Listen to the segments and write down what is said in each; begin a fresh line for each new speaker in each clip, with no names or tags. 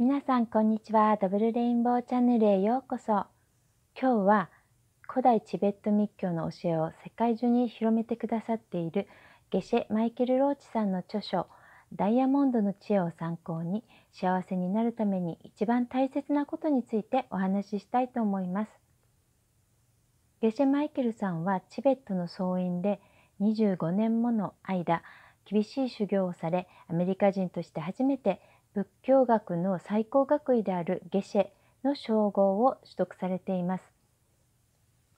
皆さんこんにちはダブルレインボーチャンネルへようこそ今日は古代チベット密教の教えを世界中に広めてくださっているゲシェ・マイケル・ローチさんの著書ダイヤモンドの知恵を参考に幸せになるために一番大切なことについてお話ししたいと思いますゲシェ・マイケルさんはチベットの僧院で25年もの間厳しい修行をされアメリカ人として初めて仏教学の最高学位である下ェの称号を取得されています。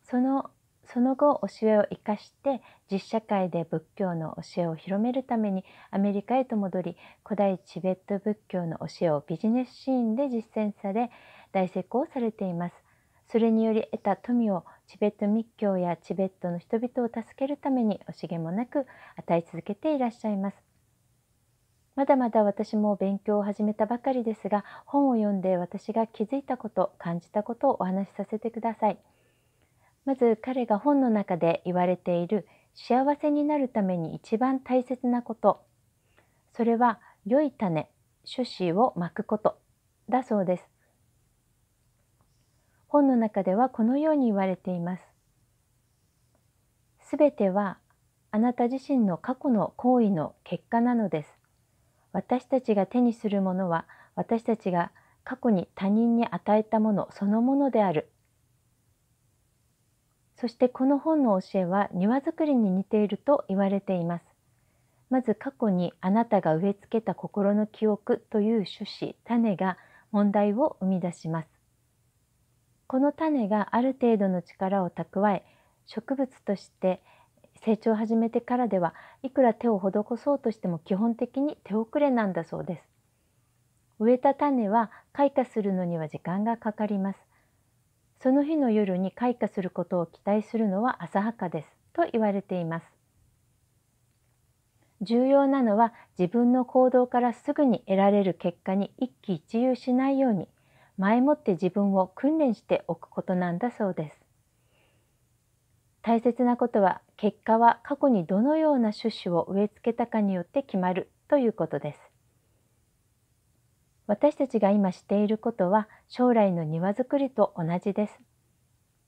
そのその後教えを生かして実社会で仏教の教えを広めるためにアメリカへと戻り古代チベット仏教の教えをビジネスシーンで実践され大成功されています。それにより得た富をチベット密教やチベットの人々を助けるために惜しげもなく与え続けていらっしゃいます。まだまだ私も勉強を始めたばかりですが本を読んで私が気づいたこと感じたことをお話しさせてくださいまず彼が本の中で言われている幸せになるために一番大切なことそれは良い種種子をまくことだそうです本の中ではこのように言われていますすべてはあなた自身の過去の行為の結果なのです私たちが手にするものは私たちが過去に他人に与えたものそのものであるそしてこの本の教えは庭づくりに似ていると言われていますまず過去にあなたが植え付けた心の記憶という種子種が問題を生み出しますこの種がある程度の力を蓄え植物として成長を始めてからではいくら手を施そうとしても基本的に手遅れなんだそうです。植えた種は開花するのには時間がかかります。その日の夜に開花することを期待するのは浅はかですと言われています。重要なのは自分の行動からすぐに得られる結果に一喜一憂しないように前もって自分を訓練しておくことなんだそうです。大切なことは結果は過去にどのような種子を植え付けたかによって決まるということです。私たちが今していることは将来の庭づくりと同じです。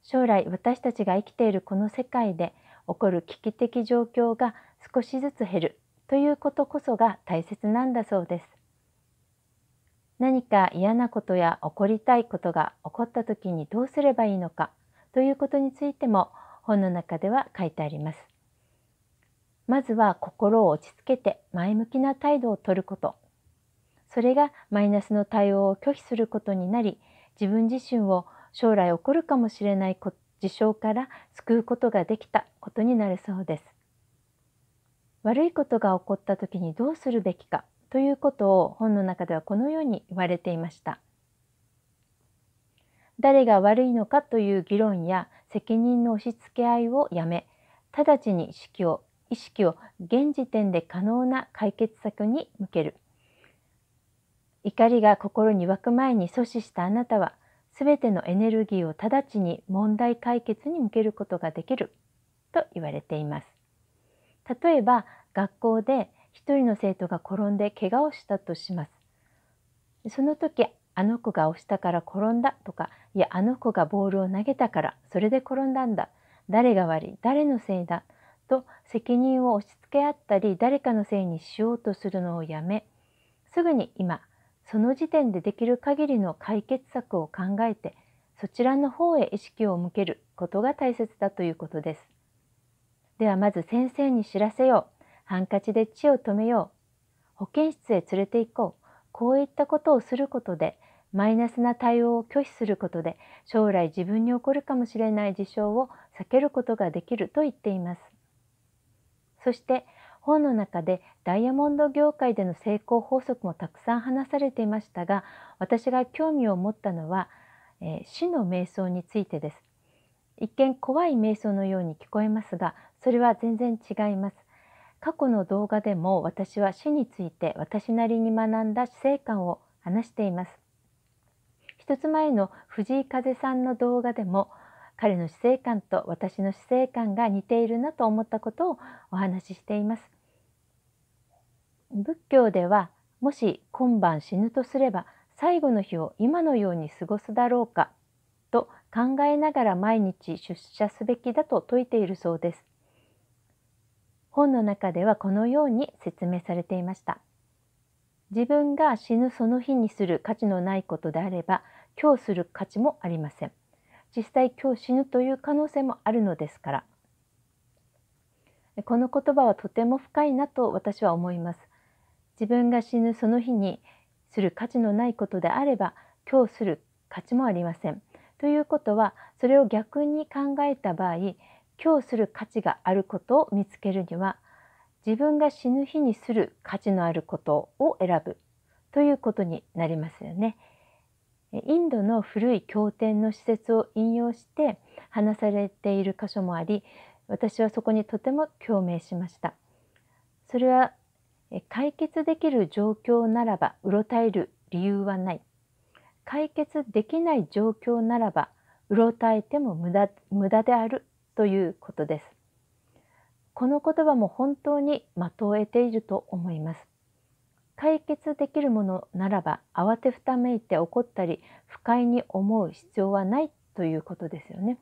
将来私たちが生きているこの世界で起こる危機的状況が少しずつ減るということこそが大切なんだそうです。何か嫌なことや起こりたいことが起こった時にどうすればいいのかということについても本の中では書いてあります。まずは心を落ち着けて前向きな態度をとること。それがマイナスの対応を拒否することになり、自分自身を将来起こるかもしれない事象から救うことができたことになるそうです。悪いことが起こった時にどうするべきかということを本の中ではこのように言われていました。誰が悪いのかという議論や責任の押し付け合いをやめ直ちに意識を意識を現時点で可能な解決策に向ける怒りが心に湧く前に阻止したあなたは全てのエネルギーを直ちに問題解決に向けることができると言われています例えば学校で一人の生徒が転んで怪我をしたとしますその時あの子が押したから転んだとか、いや、あの子がボールを投げたから、それで転んだんだ。誰が悪い、誰のせいだ。と責任を押し付け合ったり、誰かのせいにしようとするのをやめ、すぐに今、その時点でできる限りの解決策を考えて、そちらの方へ意識を向けることが大切だということです。ではまず先生に知らせよう。ハンカチで血を止めよう。保健室へ連れて行こう。こういったことをすることでマイナスな対応を拒否することで将来自分に起こるかもしれない事象を避けることができると言っています。そして本の中でダイヤモンド業界での成功法則もたくさん話されていましたが私が興味を持ったのは、えー、死の瞑想についてです。一見怖い瞑想のように聞こえますがそれは全然違います。過去の動画でも私は死について私なりに学んだ死生観を話しています。一つ前の藤井風さんの動画でも彼の死生観と私の死生観が似ているなと思ったことをお話ししています。仏教ではもし今晩死ぬとすれば最後の日を今のように過ごすだろうかと考えながら毎日出社すべきだと説いているそうです。本の中ではこのように説明されていました。自分が死ぬその日にする価値のないことであれば今日する価値もありません。実際今日死ぬという可能性もあるのですから。この言葉はとても深いなと私は思います。自分が死ぬその日にする価値のないことであれば今日する価値もありません。ということはそれを逆に考えた場合今日する価値があることを見つけるには自分が死ぬ日にする価値のあることを選ぶということになりますよね。インドの古い経典の施設を引用して話されている箇所もあり私はそこにとても共鳴しましたそれは解決できる状況ならばうろたえる理由はない解決できない状況ならばうろたえても無駄無駄であるということですこの言葉も本当に的を得ていると思います解決できるものならば慌てふためいて怒ったり不快に思う必要はないということですよね。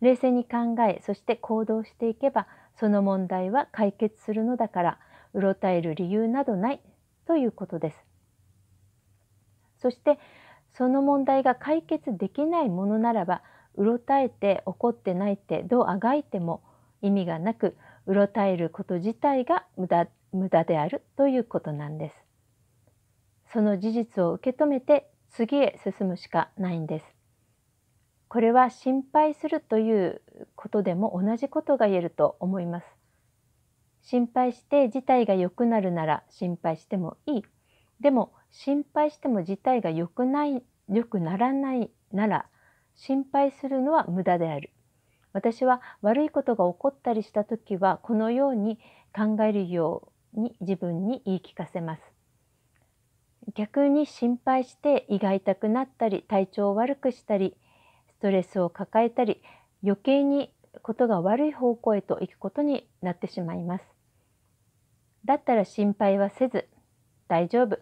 冷静に考えそして行動していけばその問題は解決するのだからうろたえる理由などないということです。そしてその問題が解決できないものならばうろたえて怒って泣いてどうあがいても意味がなくうろたえること自体が無駄無駄であるということなんです。その事実を受け止めて次へ進むしかないんです。これは心配するということでも同じことが言えると思います。心配して事態が良くなるなら心配してもいい。でも心配しても事態が良くない良くならないなら心配するのは無駄である。私は悪いことが起こったりした時はこのように考えるように自分に言い聞かせます。逆に心配して胃が痛くなったり体調を悪くしたりストレスを抱えたり余計にことが悪い方向へと行くことになってしまいます。だったら心配はせず大丈夫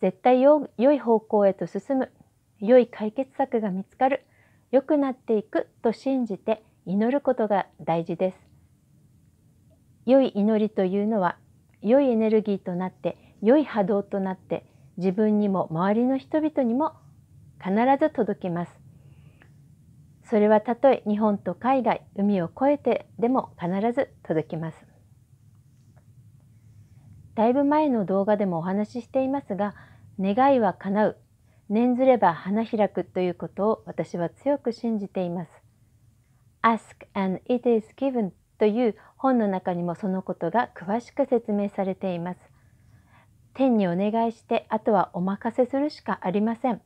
絶対よ良い方向へと進む良い解決策が見つかる良くなっていくと信じて祈ることが大事です。良い祈りというのは良いエネルギーとなって良い波動となって自分にも周りの人々にも必ず届きます。それはたとえ日本と海外海を越えてでも必ず届きます。だいぶ前の動画でもお話ししていますが願いは叶う念ずれば花開くということを私は強く信じています。Ask and it is given という本の中にもそのことが詳しく説明されています。天にお願いしてあとはお任せするしかありません。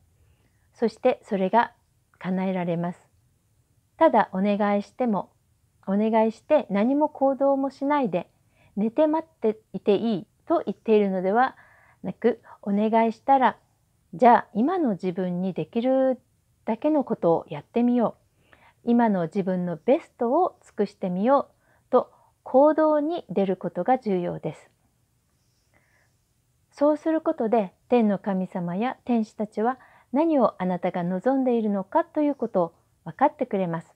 そしてそれが叶えられます。ただお願いしてもお願いして何も行動もしないで寝て待っていていいと言っているのではなくお願いしたらじゃあ今の自分にできるだけのことをやってみよう今の自分のベストを尽くしてみようと行動に出ることが重要ですそうすることで天の神様や天使たちは何をあなたが望んでいるのかということを分かってくれます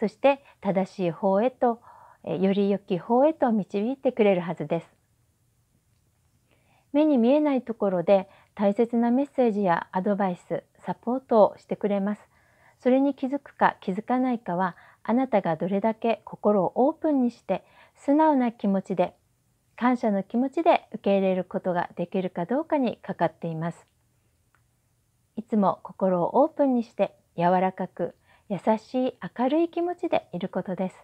そして正しい方へとより良き方へと導いてくれるはずです目に見えないところで大切なメッセージやアドバイスサポートをしてくれますそれに気づくか気づかないかはあなたがどれだけ心をオープンにして素直な気持ちで感謝の気持ちで受け入れることができるかどうかにかかっていますいつも心をオープンにして柔らかく優しい明るい気持ちでいることです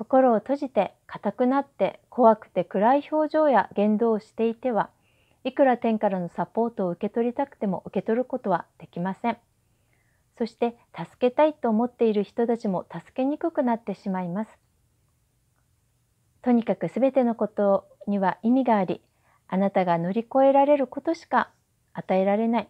心を閉じて硬くなって怖くて暗い表情や言動をしていてはいくら天からのサポートを受け取りたくても受け取ることはできませんそして助けたいと思っている人たちも助けにくくなってしまいますとにかく全てのことには意味がありあなたが乗り越えられることしか与えられない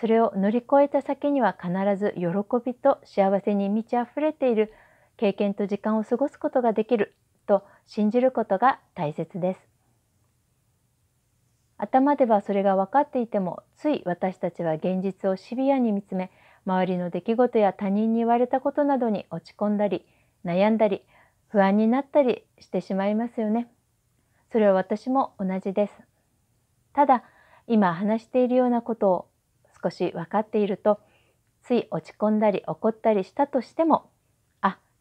それを乗り越えた先には必ず喜びと幸せに満ち溢れている経験と時間を過ごすことができると信じることが大切です。頭ではそれが分かっていてもつい私たちは現実をシビアに見つめ周りの出来事や他人に言われたことなどに落ち込んだり悩んだり不安になったりしてしまいますよね。それは私も同じです。ただ今話しているようなことを少し分かっているとつい落ち込んだり怒ったりしたとしても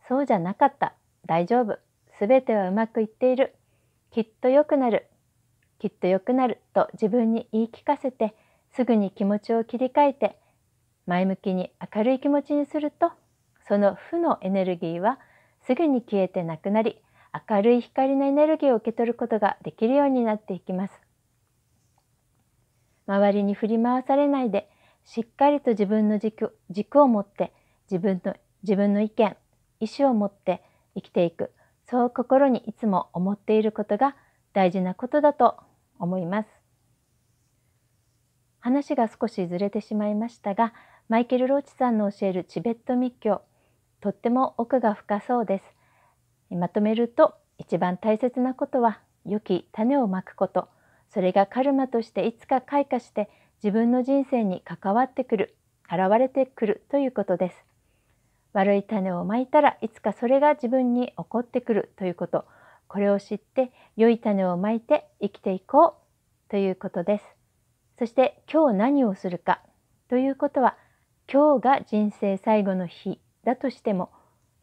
そうじゃなかった。大丈夫。すべてはうまくいっている。きっと良くなる。きっと良くなると自分に言い聞かせて、すぐに気持ちを切り替えて、前向きに明るい気持ちにすると、その負のエネルギーはすぐに消えてなくなり、明るい光のエネルギーを受け取ることができるようになっていきます。周りに振り回されないで、しっかりと自分の軸軸を持って、自分の自分の意見、意志を持って生きていくそう心にいつも思っていることが大事なことだと思います話が少しずれてしまいましたがマイケル・ローチさんの教えるチベット密教とっても奥が深そうですまとめると一番大切なことは良き種をまくことそれがカルマとしていつか開花して自分の人生に関わってくる現れてくるということです悪い種をまいたらいつかそれが自分に起こってくるということこれを知って良い種をまいて生きていこうということですそして今日何をするかということは今日が人生最後の日だとしても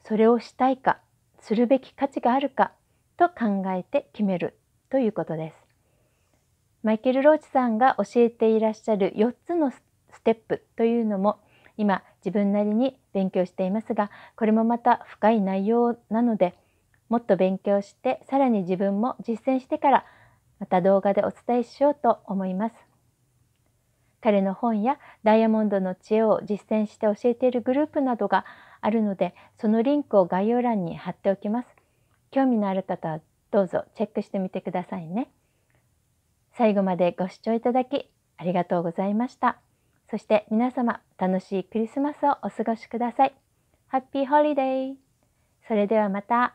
それをしたいかするべき価値があるかと考えて決めるということですマイケル・ローチさんが教えていらっしゃる4つのステップというのも今自分なりに勉強していますがこれもまた深い内容なのでもっと勉強してさらに自分も実践してからまた動画でお伝えしようと思います。彼の本やダイヤモンドの知恵を実践して教えているグループなどがあるのでそのリンクを概要欄に貼っておきます。興味のある方はどうぞチェックしてみてくださいね。最後までご視聴いただきありがとうございました。そして皆様、楽しいクリスマスをお過ごしください。ハッピーホリデーそれではまた。